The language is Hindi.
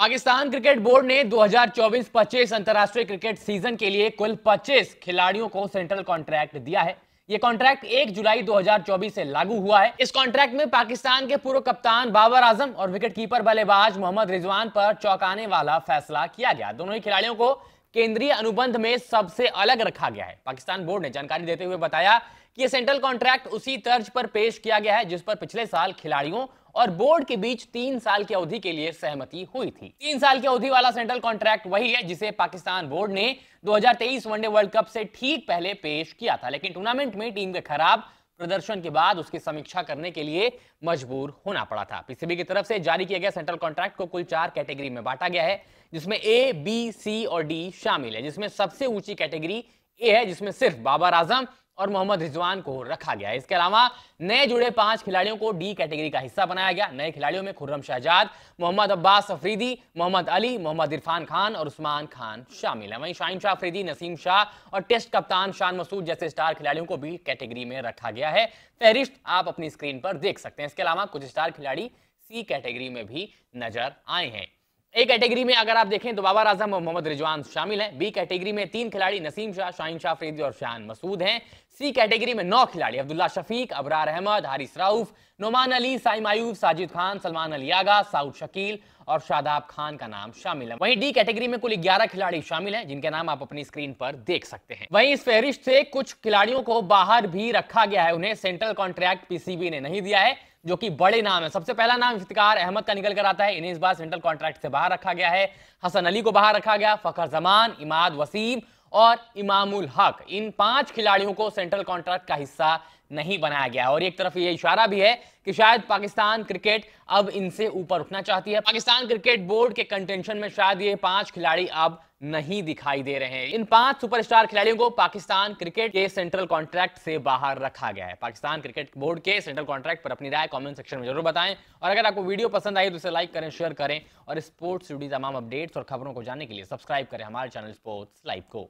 पाकिस्तान क्रिकेट बोर्ड ने 2024-25 अंतरराष्ट्रीय क्रिकेट सीजन के लिए कुल 25 खिलाड़ियों को सेंट्रल कॉन्ट्रैक्ट दिया है ये कॉन्ट्रैक्ट 1 जुलाई 2024 से लागू हुआ है इस कॉन्ट्रैक्ट में पाकिस्तान के पूर्व कप्तान बाबर आजम और विकेटकीपर बल्लेबाज मोहम्मद रिजवान पर चौंकाने वाला फैसला किया गया दोनों ही खिलाड़ियों को केंद्रीय अनुबंध में सबसे अलग रखा गया है पाकिस्तान बोर्ड ने जानकारी देते हुए बताया कि सेंट्रल कॉन्ट्रैक्ट उसी तर्ज पर पेश किया गया है जिस पर पिछले साल खिलाड़ियों और बोर्ड के बीच तीन साल की अवधि के लिए सहमति हुई थी तीन साल की अवधि वाला सेंट्रल कॉन्ट्रैक्ट वही है जिसे पाकिस्तान बोर्ड ने 2023 वनडे वर्ल्ड कप से ठीक पहले पेश किया था लेकिन टूर्नामेंट में टीम के खराब प्रदर्शन के बाद उसकी समीक्षा करने के लिए मजबूर होना पड़ा था पीसीबी की तरफ से जारी किया गया सेंट्रल कॉन्ट्रैक्ट को कुल चार कैटेगरी में बांटा गया है जिसमें ए बी सी और डी शामिल है जिसमें सबसे ऊंची कैटेगरी ए है जिसमें सिर्फ बाबर आजम और मोहम्मद रिजवान को रखा गया इसके अलावा नए जुड़े पांच खिलाड़ियों को डी कैटेगरी का हिस्सा बनाया गया नए खिलाड़ियों में खुर्रम शहजाद मोहम्मद अब्बास अफरीदी मोहम्मद अली मोहम्मद इरफान खान और उस्मान खान शामिल है वहीं शाहिन शाह अफरीदी नसीम शाह और टेस्ट कप्तान शान मसूद जैसे स्टार खिलाड़ियों को बी कैटेगरी में रखा गया है फहरिस्त आप अपनी स्क्रीन पर देख सकते हैं इसके अलावा कुछ स्टार खिलाड़ी सी कैटेगरी में भी नजर आए हैं ए कैटेगरी में अगर आप देखें तो बाबर आजम और मोहम्मद रिजवान शामिल हैं बी कैटेगरी में तीन खिलाड़ी नसीम शाह शाहिन शाह फरीदी और शाहान मसूद हैं सी कैटेगरी में नौ खिलाड़ी अब्दुल्ला शफीक अबरार अहमद हारिस राउफ नोमान अली साइम आयूब साजिद खान सलमान अली आगा साउद शकील और शादाब खान का नाम शामिल है वहीं डी कैटेगरी में कुल 11 खिलाड़ी शामिल हैं जिनके नाम आप अपनी स्क्रीन पर देख सकते हैं वहीं इस फेहरिस्त से कुछ खिलाड़ियों को बाहर भी रखा गया है उन्हें सेंट्रल कॉन्ट्रैक्ट पीसीबी ने नहीं दिया है जो कि बड़े नाम है सबसे पहला नाम इफ्तिकार अहमद का निकल कर आता है इन्हें इस बार सेंट्रल कॉन्ट्रैक्ट से बाहर रखा गया है हसन अली को बाहर रखा गया फखर जमान इमाद वसीम और इमामुल हक इन पांच खिलाड़ियों को सेंट्रल कॉन्ट्रैक्ट का हिस्सा नहीं बनाया गया और एक तरफ ये इशारा भी है कि शायद पाकिस्तान क्रिकेट अब इनसे ऊपर उठना चाहती है पाकिस्तान क्रिकेट बोर्ड के कंटेंशन में शायद ये पांच खिलाड़ी अब नहीं दिखाई दे रहे हैं इन पांच सुपरस्टार खिलाड़ियों को पाकिस्तान क्रिकेट के सेंट्रल कॉन्ट्रैक्ट से बाहर रखा गया है पाकिस्तान क्रिकेट बोर्ड के सेंट्रल कॉन्ट्रैक्ट पर अपनी राय कमेंट सेक्शन में जरूर बताएं और अगर आपको वीडियो पसंद आई तो इसे लाइक करें शेयर करें और स्पोर्ट्स जुड़ी तमाम अपडेट्स और खबरों को जानने के लिए सब्सक्राइब करें हमारे चैनल स्पोर्ट्स लाइव को